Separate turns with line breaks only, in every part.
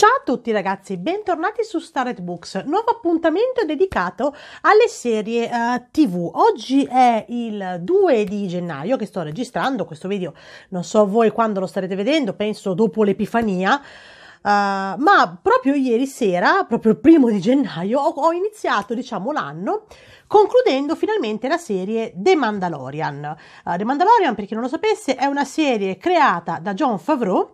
Ciao a tutti ragazzi, bentornati su Starred Books, nuovo appuntamento dedicato alle serie uh, eh, TV. Oggi è il 2 di gennaio che sto registrando questo video, non so voi quando lo starete vedendo, penso dopo l'Epifania, uh, ma proprio ieri sera, proprio il primo di gennaio, ho, ho iniziato diciamo l'anno concludendo finalmente la serie The Mandalorian. Uh, The Mandalorian, per chi non lo sapesse, è una serie creata da John Favreau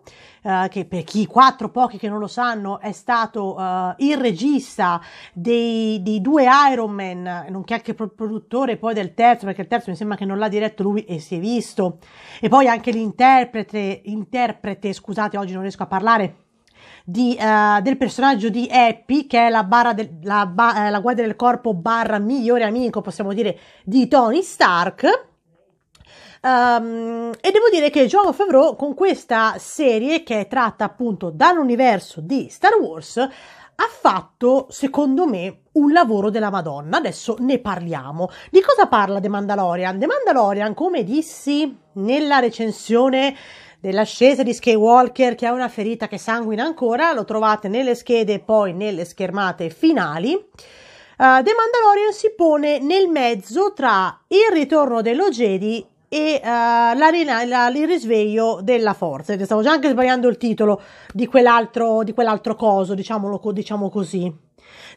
eh, che per chi, quattro pochi che non lo sanno, è stato uh, il regista dei, dei, due Iron Man, nonché anche produttore poi del terzo, perché il terzo mi sembra che non l'ha diretto lui e si è visto, e poi anche l'interprete, interprete, scusate, oggi non riesco a parlare. Di, uh, del personaggio di Happy, che è la, barra del, la, ba- la guardia del corpo barra migliore amico, possiamo dire, di Tony Stark Um, e devo dire che Joao Favreau con questa serie che è tratta appunto dall'universo di Star Wars ha fatto, secondo me, un lavoro della Madonna. Adesso ne parliamo. Di cosa parla The Mandalorian? The Mandalorian, come dissi nella recensione dell'ascesa di Skywalker, che ha una ferita che sanguina ancora, lo trovate nelle schede e poi nelle schermate finali. Uh, The Mandalorian si pone nel mezzo tra il ritorno dello Jedi e uh, la, la, il risveglio della forza. Stavo già anche sbagliando il titolo di quell'altro, di quell'altro coso, diciamolo, diciamo così.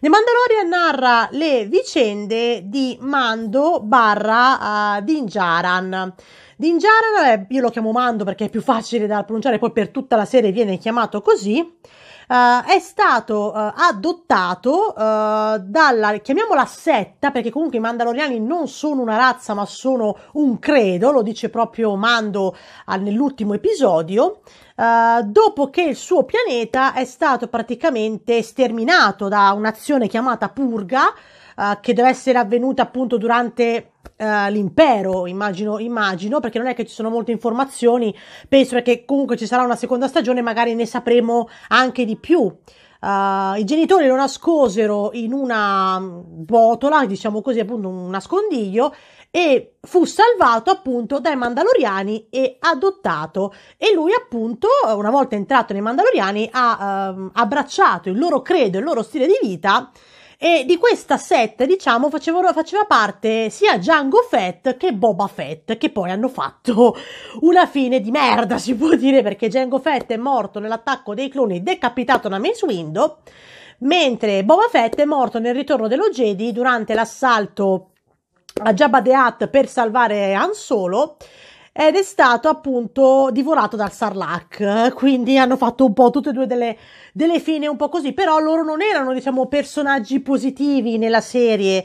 The Mandalorian narra le vicende di Mando barra uh, eh, Dinjaran. Dinjaran, io lo chiamo Mando perché è più facile da pronunciare, poi per tutta la serie viene chiamato così uh, è stato uh, adottato uh, dalla, chiamiamola setta, perché comunque i Mandaloriani non sono una razza ma sono un credo, lo dice proprio Mando nell'ultimo episodio, dopo che il suo pianeta è stato praticamente sterminato da un'azione chiamata Purga, eh, che deve essere avvenuta appunto durante Uh, l'impero, immagino, immagino, perché non è che ci sono molte informazioni, penso che comunque ci sarà una seconda stagione, magari ne sapremo anche di più. Uh, I genitori lo nascosero in una mm, botola, diciamo così, appunto un nascondiglio, e fu salvato appunto dai Mandaloriani e adottato. E lui, appunto, una volta entrato nei Mandaloriani, ha uh, abbracciato il loro credo, il loro stile di vita e di questa set, diciamo, facevano, faceva parte sia Django Fett che Boba Fett, che poi hanno fatto una fine di merda, si può dire, perché Django Fett è morto nell'attacco dei cloni decapitato da Mace Window, mentre Boba Fett è morto nel ritorno dello Jedi durante l'assalto a Jabba the Hutt per salvare Han Solo ed è stato appunto divorato dal Sarlacc, quindi hanno fatto un po' tutte e due delle, delle fine un po' così, però loro non erano diciamo personaggi positivi nella serie. Eh,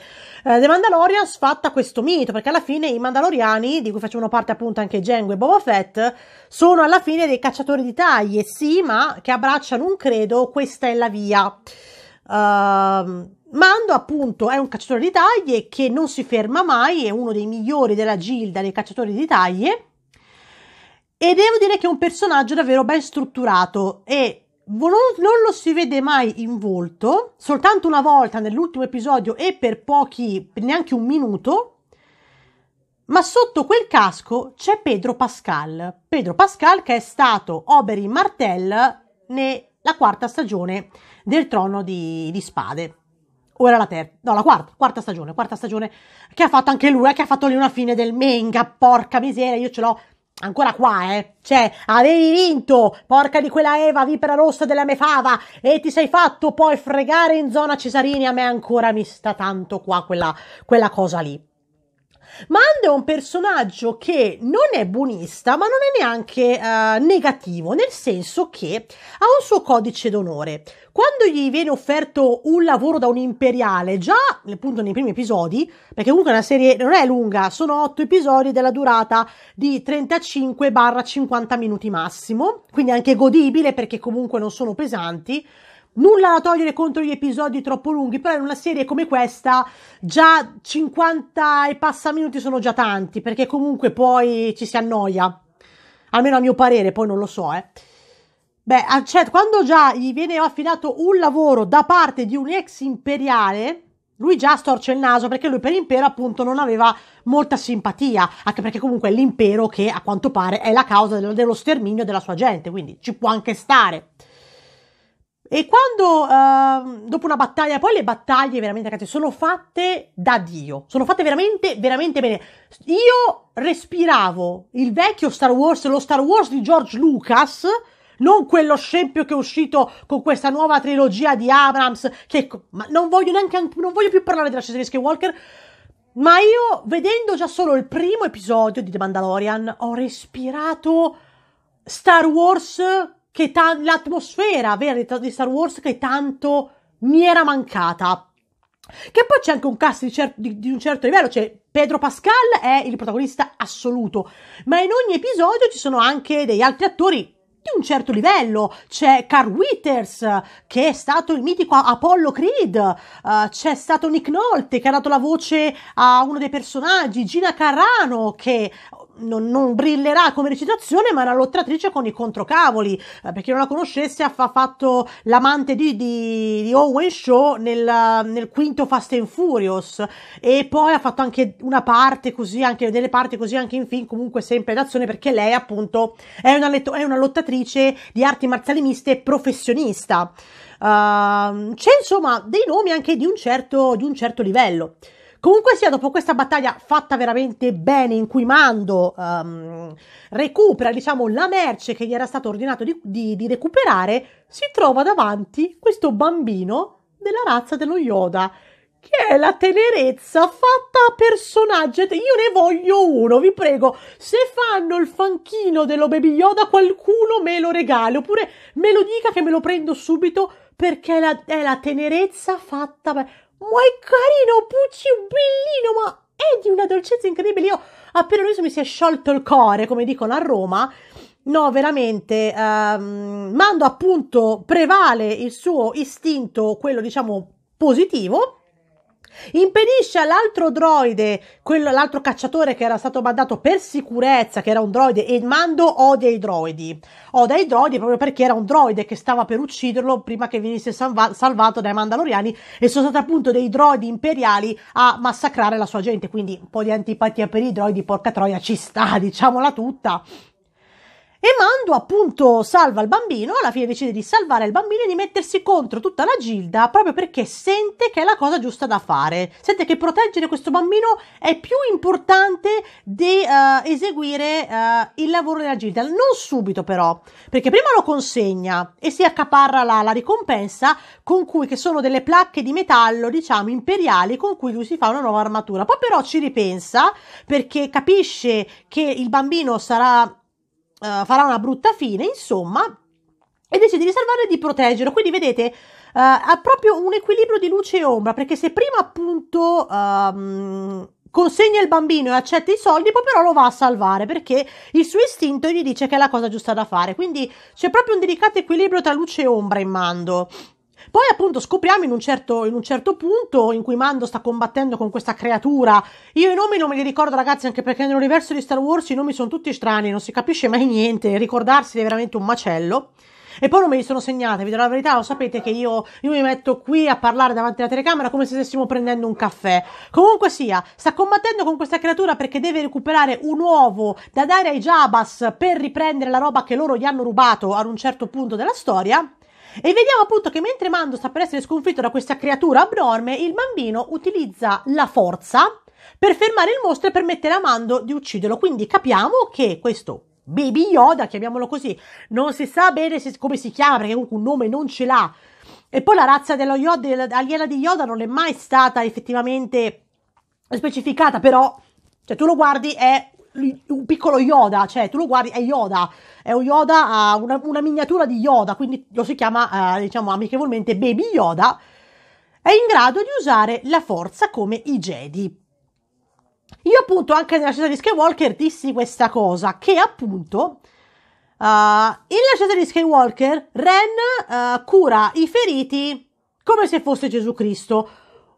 The Mandalorian sfatta questo mito, perché alla fine i Mandaloriani, di cui facevano parte appunto anche Jango e Boba Fett, sono alla fine dei cacciatori di taglie, sì, ma che abbracciano un credo, questa è la via. Uh, Mando appunto è un cacciatore di taglie che non si ferma mai, è uno dei migliori della Gilda dei cacciatori di taglie e devo dire che è un personaggio davvero ben strutturato e non lo si vede mai in volto, soltanto una volta nell'ultimo episodio e per pochi, neanche un minuto, ma sotto quel casco c'è Pedro Pascal. Pedro Pascal che è stato Oberyn Martell nella quarta stagione del Trono di, di Spade ora la terza, no, la quarta, quarta stagione, quarta stagione che ha fatto anche lui, eh, che ha fatto lì una fine del manga, porca miseria, io ce l'ho ancora qua, eh. Cioè, avevi vinto, porca di quella Eva vipera rossa della Mefava e ti sei fatto poi fregare in zona Cesarini, a me ancora mi sta tanto qua quella, quella cosa lì. Mando è un personaggio che non è buonista, ma non è neanche uh, negativo, nel senso che ha un suo codice d'onore. Quando gli viene offerto un lavoro da un imperiale, già appunto nei primi episodi, perché comunque è una serie non è lunga, sono 8 episodi della durata di 35-50 minuti massimo, quindi anche godibile perché comunque non sono pesanti. Nulla da togliere contro gli episodi troppo lunghi, però in una serie come questa già 50 e passa minuti sono già tanti, perché comunque poi ci si annoia. Almeno a mio parere, poi non lo so, eh. Beh, cioè, quando già gli viene affidato un lavoro da parte di un ex imperiale, lui già storce il naso perché lui per impero appunto non aveva molta simpatia, anche perché comunque è l'impero che a quanto pare è la causa dello sterminio della sua gente, quindi ci può anche stare. E quando uh, dopo una battaglia, poi le battaglie veramente ragazzi sono fatte da Dio, sono fatte veramente, veramente bene. Io respiravo il vecchio Star Wars, lo Star Wars di George Lucas, non quello scempio che è uscito con questa nuova trilogia di Abrams, che ma non voglio neanche, non voglio più parlare della serie Skywalker, ma io vedendo già solo il primo episodio di The Mandalorian ho respirato Star Wars che ta- l'atmosfera vera di Star Wars che tanto mi era mancata. Che poi c'è anche un cast di, cer- di, di un certo livello, cioè Pedro Pascal è il protagonista assoluto, ma in ogni episodio ci sono anche degli altri attori di un certo livello. C'è Carl Withers, che è stato il mitico Apollo Creed, uh, c'è stato Nick Nolte, che ha dato la voce a uno dei personaggi, Gina Carrano, che non, non, brillerà come recitazione, ma è una lottatrice con i controcavoli. Eh, per chi non la conoscesse, ha fatto l'amante di, di, di Owen Shaw nel, nel, quinto Fast and Furious. E poi ha fatto anche una parte così, anche delle parti così anche in film, comunque sempre d'azione, perché lei, appunto, è una, letto, è una lottatrice di arti marziali miste professionista. Uh, c'è insomma dei nomi anche di un certo, di un certo livello. Comunque sia, dopo questa battaglia fatta veramente bene, in cui Mando um, recupera, diciamo, la merce che gli era stato ordinato di, di, di recuperare, si trova davanti questo bambino della razza dello Yoda che è la tenerezza fatta a personaggio. Io ne voglio uno, vi prego. Se fanno il fanchino dello Baby Yoda, qualcuno me lo regali. Oppure me lo dica che me lo prendo subito perché la, è la tenerezza fatta. Ma è carino, Pucci, bellino, ma è di una dolcezza incredibile. Io appena lui mi si è sciolto il cuore, come dicono a Roma. No, veramente, ehm, Mando appunto prevale il suo istinto, quello diciamo positivo, impedisce all'altro droide, quello, l'altro cacciatore che era stato mandato per sicurezza, che era un droide, e mando odia i droidi. Odia i droidi proprio perché era un droide che stava per ucciderlo prima che venisse salva- salvato dai Mandaloriani e sono stati appunto dei droidi imperiali a massacrare la sua gente. Quindi un po' di antipatia per i droidi, porca troia, ci sta, diciamola tutta e Mando appunto salva il bambino, alla fine decide di salvare il bambino e di mettersi contro tutta la Gilda proprio perché sente che è la cosa giusta da fare, sente che proteggere questo bambino è più importante di uh, eseguire uh, il lavoro della Gilda, non subito però, perché prima lo consegna e si accaparra la, la ricompensa con cui, che sono delle placche di metallo diciamo imperiali con cui lui si fa una nuova armatura, poi però ci ripensa perché capisce che il bambino sarà uh, farà una brutta fine, insomma, e decide di salvarlo e di proteggerlo. Quindi vedete, uh, ha proprio un equilibrio di luce e ombra, perché se prima appunto um, consegna il bambino e accetta i soldi, poi però lo va a salvare perché il suo istinto gli dice che è la cosa giusta da fare. Quindi c'è proprio un delicato equilibrio tra luce e ombra in Mando. Poi appunto scopriamo in un, certo, in un certo punto in cui Mando sta combattendo con questa creatura. Io i nomi non me li ricordo ragazzi anche perché nell'universo di Star Wars i nomi sono tutti strani, non si capisce mai niente, Ricordarsi è veramente un macello. E poi non me li sono segnate, vi dirò la verità, lo sapete che io, io, mi metto qui a parlare davanti alla telecamera come se stessimo prendendo un caffè. Comunque sia, sta combattendo con questa creatura perché deve recuperare un uovo da dare ai Jabas per riprendere la roba che loro gli hanno rubato ad un certo punto della storia. E vediamo appunto che mentre Mando sta per essere sconfitto da questa creatura abnorme, il bambino utilizza la forza per fermare il mostro e permettere a Mando di ucciderlo. Quindi capiamo che questo Baby Yoda, chiamiamolo così, non si sa bene se, come si chiama perché comunque un nome non ce l'ha. E poi la razza dello Yoda, dell'aliena di Yoda non è mai stata effettivamente specificata, però, cioè tu lo guardi, è un piccolo Yoda, cioè tu lo guardi, è Yoda, è un Yoda, una, una miniatura di Yoda, quindi lo si chiama, eh, diciamo, amichevolmente Baby Yoda, è in grado di usare la forza come i Jedi. Io appunto anche nella scesa di Skywalker dissi questa cosa, che appunto... Uh, in la di Skywalker, Ren uh, cura i feriti come se fosse Gesù Cristo.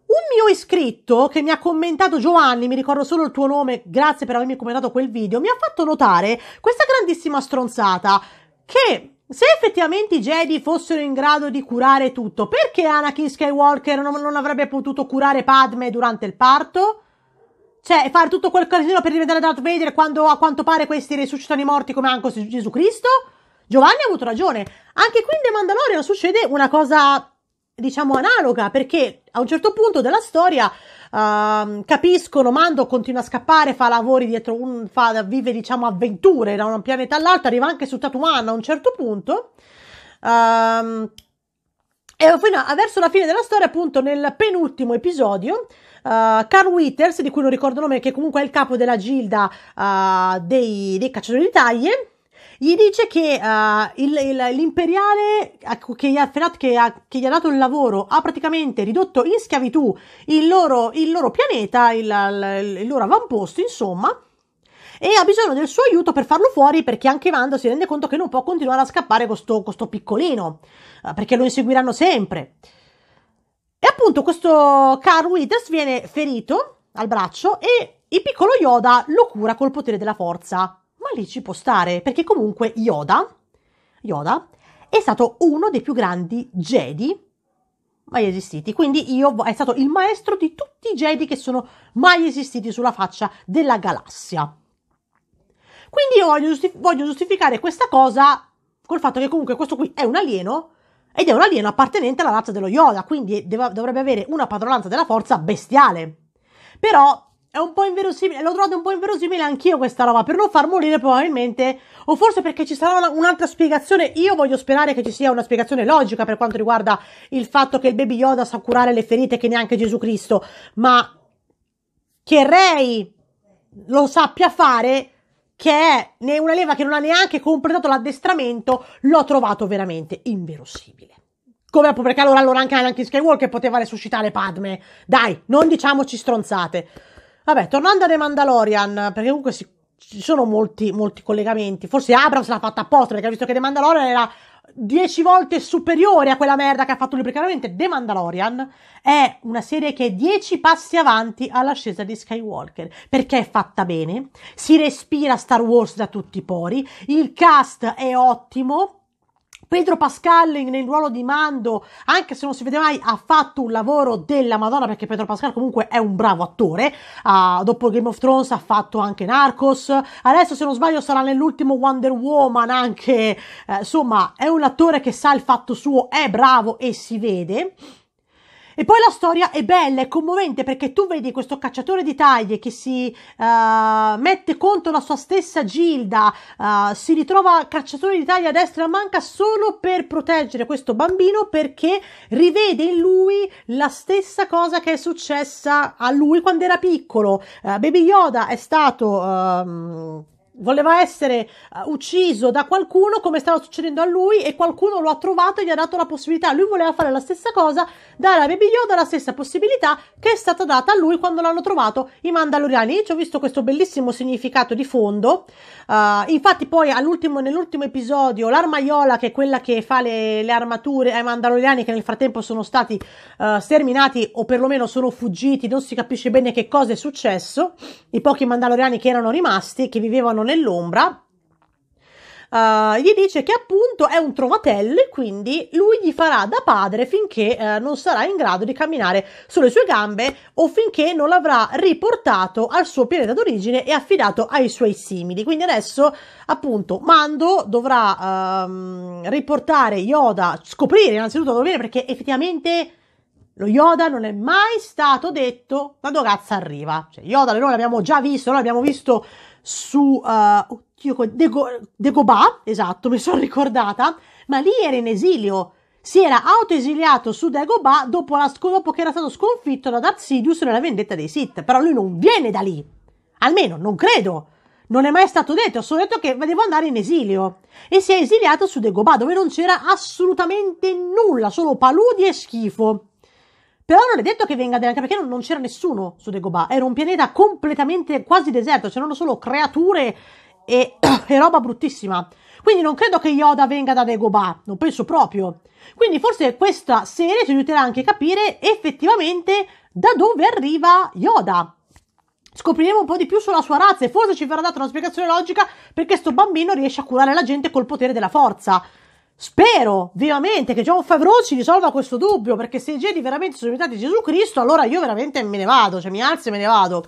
Un mio iscritto che mi ha commentato Giovanni, mi ricordo solo il tuo nome, grazie per avermi commentato quel video, mi ha fatto notare questa grandissima stronzata che se effettivamente i Jedi fossero in grado di curare tutto, perché Anakin Skywalker non, non avrebbe potuto curare Padme durante il parto? Cioè, fare tutto quel casino per diventare Darth Vader quando a quanto pare questi risuscitano i morti come anche Gesù Cristo? Giovanni ha avuto ragione. Anche qui in The Mandalorian succede una cosa, diciamo, analoga, perché a un certo punto della storia uh, capiscono, Mando continua a scappare, fa lavori dietro, un, fa, vive diciamo avventure da un pianeta all'altro, arriva anche su Tatuman a un certo punto. Uh, e fino a, verso la fine della storia, appunto, nel penultimo episodio, uh, Carl Withers, di cui non ricordo il nome, che comunque è il capo della gilda uh, dei, dei cacciatori di taglie, gli dice che uh, il, il, l'imperiale ecco, che gli, ha, che, ha, che gli, ha, dato il lavoro ha praticamente ridotto in schiavitù il loro, il loro pianeta, il loro avamposto, insomma e ha bisogno del suo aiuto per farlo fuori perché anche Wanda si rende conto che non può continuare a scappare con sto, con sto piccolino eh, perché lo inseguiranno sempre. E appunto questo Carl Withers viene ferito al braccio e il piccolo Yoda lo cura col potere della forza ma lì ci può stare, perché comunque Yoda, Yoda è stato uno dei più grandi Jedi mai esistiti. Quindi io è stato il maestro di tutti i Jedi che sono mai esistiti sulla faccia della galassia. Quindi io voglio, giustif- voglio giustificare questa cosa col fatto che comunque questo qui è un alieno ed è un alieno appartenente alla razza dello Yoda, quindi deve- dovrebbe avere una padronanza della forza bestiale. Però è un po' inverosimile, l'ho trovato un po' inverosimile anch'io questa roba, per non far morire probabilmente, o forse perché ci sarà una, un'altra spiegazione, io voglio sperare che ci sia una spiegazione logica per quanto riguarda il fatto che il baby Yoda sa curare le ferite che neanche Gesù Cristo, ma che Rey lo sappia fare, che è una leva che non ha neanche completato l'addestramento, l'ho trovato veramente inverosimile. Come perché allora, allora anche Anakin Skywalker poteva resuscitare Padme. Dai, non diciamoci stronzate. Vabbè, tornando a The Mandalorian, perché comunque si, ci sono molti, molti collegamenti. Forse Abrams l'ha fatta apposta, perché ha visto che The Mandalorian era dieci volte superiore a quella merda che ha fatto lui. Perché veramente The Mandalorian è una serie che è dieci passi avanti all'ascesa di Skywalker. Perché è fatta bene, si respira Star Wars da tutti i pori, il cast è ottimo Pedro Pascal nel ruolo di Mando, anche se non si vede mai, ha fatto un lavoro della Madonna perché Pedro Pascal comunque è un bravo attore. Uh, dopo Game of Thrones ha fatto anche Narcos. Adesso, se non sbaglio, sarà nell'ultimo Wonder Woman anche. Eh, insomma, è un attore che sa il fatto suo, è bravo e si vede. E poi la storia è bella, è commovente perché tu vedi questo cacciatore di taglie che si uh, mette contro la sua stessa Gilda, uh, si ritrova cacciatore di taglie a destra e a manca solo per proteggere questo bambino perché rivede in lui la stessa cosa che è successa a lui quando era piccolo. Uh, Baby Yoda è stato ehm, voleva essere uh, ucciso da qualcuno come stava succedendo a lui e qualcuno lo ha trovato e gli ha dato la possibilità. Lui voleva fare la stessa cosa, dare a Baby Yoda la stessa possibilità che è stata data a lui quando l'hanno trovato i Mandaloriani. Io ci ho visto questo bellissimo significato di fondo. Uh, infatti poi all'ultimo, nell'ultimo episodio l'armaiola che è quella che fa le, le armature ai Mandaloriani che nel frattempo sono stati uh, sterminati o perlomeno sono fuggiti, non si capisce bene che cosa è successo. I pochi Mandaloriani che erano rimasti, che vivevano nell'ombra, Uh, gli dice che appunto è un trovatelle, quindi lui gli farà da padre finché uh, non sarà in grado di camminare sulle sue gambe o finché non l'avrà riportato al suo pianeta d'origine e affidato ai suoi simili. Quindi adesso appunto Mando dovrà um, riportare Yoda, scoprire innanzitutto dove viene perché effettivamente lo Yoda non è mai stato detto da dove arriva. Cioè, Yoda noi l'abbiamo già visto, noi l'abbiamo visto su uh, oddio, Dego, Degobà, esatto, mi sono ricordata, ma lì era in esilio. Si era autoesiliato su Degobà dopo, la, dopo che era stato sconfitto da Darth Sidious nella vendetta dei Sith. Però lui non viene da lì. Almeno, non credo. Non è mai stato detto, ho solo detto che devo andare in esilio. E si è esiliato su Degobà, dove non c'era assolutamente nulla, solo paludi e schifo. Però non è detto che venga anche perché non, c'era nessuno su Degoba. Era un pianeta completamente quasi deserto, c'erano solo creature e, e roba bruttissima. Quindi non credo che Yoda venga da Degoba, non penso proprio. Quindi forse questa serie ci aiuterà anche a capire effettivamente da dove arriva Yoda. Scopriremo un po' di più sulla sua razza e forse ci verrà data una spiegazione logica perché sto bambino riesce a curare la gente col potere della forza. Spero vivamente che John Favreau ci risolva questo dubbio, perché se i Jedi veramente sono imitati di Gesù Cristo, allora io veramente me ne vado, cioè mi alzo e me ne vado.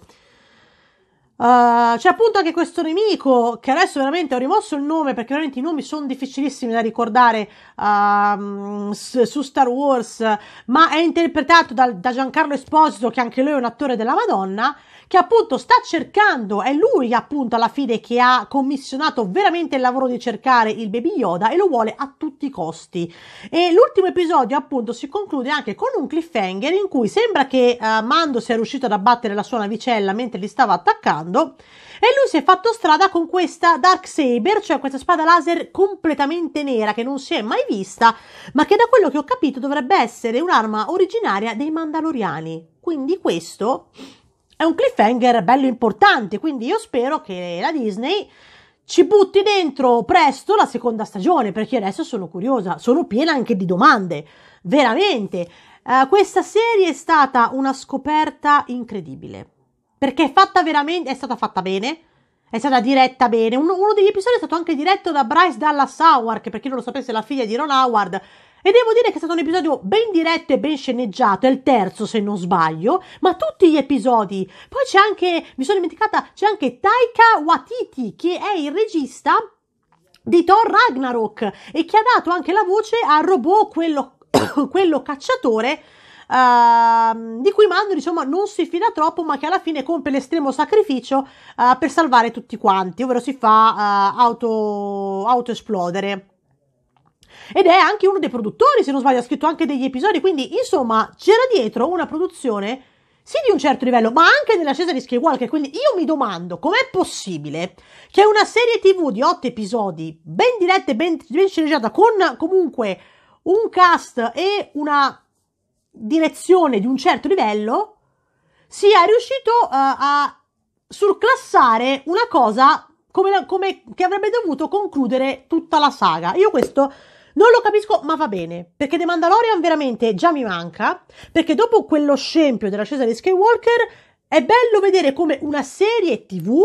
Uh, c'è appunto anche questo nemico che adesso veramente ho rimosso il nome perché veramente i nomi sono difficilissimi da ricordare uh, su Star Wars, ma è interpretato da, da Giancarlo Esposito che anche lui è un attore della Madonna che appunto sta cercando, è lui appunto alla fine che ha commissionato veramente il lavoro di cercare il baby Yoda e lo vuole a tutti i costi. E l'ultimo episodio appunto si conclude anche con un cliffhanger in cui sembra che uh, Mando sia riuscito ad abbattere la sua navicella mentre li stava attaccando e lui si è fatto strada con questa Dark Saber, cioè questa spada laser completamente nera che non si è mai vista, ma che da quello che ho capito dovrebbe essere un'arma originaria dei Mandaloriani. Quindi questo è un cliffhanger bello importante, quindi io spero che la Disney ci butti dentro presto la seconda stagione, perché adesso sono curiosa, sono piena anche di domande, veramente. Uh, questa serie è stata una scoperta incredibile, perché è, fatta veramente, è stata fatta bene, è stata diretta bene. Uno, uno degli episodi è stato anche diretto da Bryce Dallas Howard, che per chi non lo sapesse è la figlia di Ron Howard. E devo dire che è stato un episodio ben diretto e ben sceneggiato, è il terzo se non sbaglio, ma tutti gli episodi. Poi c'è anche, mi sono dimenticata, c'è anche Taika Watiti che è il regista di Thor Ragnarok e che ha dato anche la voce al robot, quello, quello cacciatore uh, di cui Mando diciamo non si fida troppo ma che alla fine compie l'estremo sacrificio uh, per salvare tutti quanti, ovvero si fa uh, auto, auto esplodere ed è anche uno dei produttori, se non sbaglio, ha scritto anche degli episodi, quindi insomma c'era dietro una produzione sì di un certo livello, ma anche dell'ascesa di Skywalker, quindi io mi domando com'è possibile che una serie tv di otto episodi, ben diretta e ben, ben sceneggiata, con comunque un cast e una direzione di un certo livello, sia riuscito uh, a surclassare una cosa come, come, che avrebbe dovuto concludere tutta la saga. Io questo non lo capisco, ma va bene, perché The Mandalorian veramente già mi manca, perché dopo quello scempio dell'ascesa di Skywalker è bello vedere come una serie TV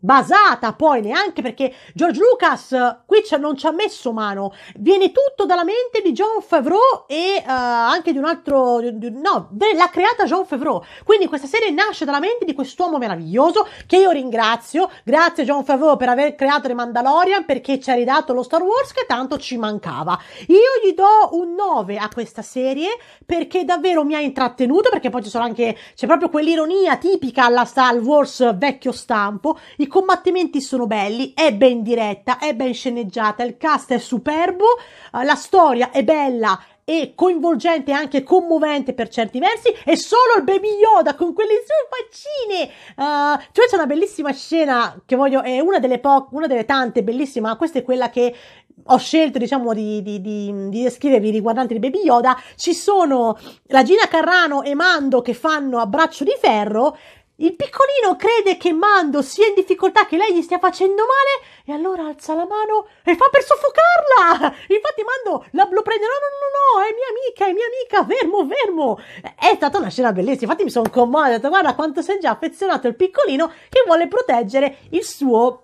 basata poi neanche perché George Lucas eh, qui non ci ha messo mano viene tutto dalla mente di John Favreau e uh, anche di un altro di, di, no l'ha creata John Favreau quindi questa serie nasce dalla mente di quest'uomo meraviglioso che io ringrazio grazie John Favreau per aver creato The Mandalorian perché ci ha ridato lo Star Wars che tanto ci mancava io gli do un 9 a questa serie perché davvero mi ha intrattenuto perché poi ci sono anche c'è proprio quell'ironia tipica alla Star Wars vecchio stampo combattimenti sono belli, è ben diretta, è ben sceneggiata, il cast è superbo, eh, la storia è bella e coinvolgente e anche commovente per certi versi e solo il baby Yoda con quelle sue faccine uh, cioè c'è una bellissima scena che voglio è una delle, po- una delle tante bellissime, ma questa è quella che ho scelto diciamo di, di, di, di descrivervi riguardante il baby Yoda ci sono la Gina Carrano e Mando che fanno a braccio di ferro il piccolino crede che Mando sia in difficoltà, che lei gli stia facendo male, e allora alza la mano e fa per soffocarla. Infatti Mando la, lo prende, no, no, no, no, è mia amica, è mia amica, fermo, fermo. È stata una scena bellissima, infatti mi sono commossa, ho detto guarda quanto sei già affezionato il piccolino che vuole proteggere il suo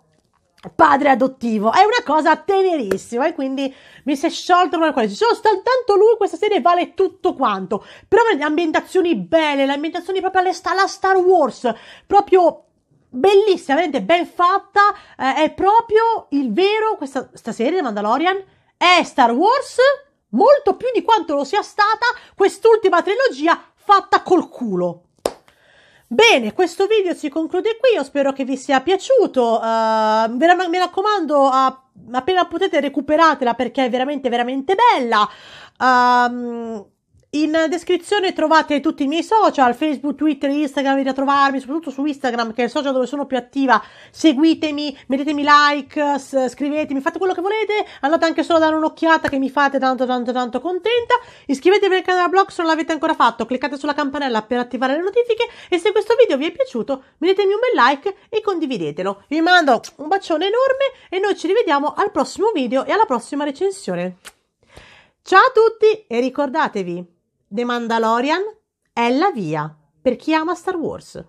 padre adottivo. È una cosa tenerissima e quindi mi si è sciolto proprio quello. Ci sono soltanto lui, questa serie vale tutto quanto. Però le ambientazioni belle, le ambientazioni proprio alla Star Wars, proprio bellissima, veramente ben fatta. Eh, è proprio il vero, questa, questa serie, The Mandalorian, è Star Wars molto più di quanto lo sia stata quest'ultima trilogia fatta col culo. Bene, questo video si conclude qui, io spero che vi sia piaciuto, uh, mi raccomando, uh, appena potete recuperatela perché è veramente veramente bella. Um, in descrizione trovate tutti i miei social, Facebook, Twitter, Instagram, venite a trovarmi, soprattutto su Instagram che è il social dove sono più attiva. Seguitemi, mettetemi like, scrivetemi, fate quello che volete, andate anche solo a dare un'occhiata che mi fate tanto tanto tanto contenta. Iscrivetevi al canale blog se non l'avete ancora fatto, cliccate sulla campanella per attivare le notifiche e se questo video vi è piaciuto mettetemi un bel like e condividetelo. Vi mando un bacione enorme e noi ci rivediamo al prossimo video e alla prossima recensione. Ciao a tutti e ricordatevi! The Mandalorian è la via per chi ama Star Wars.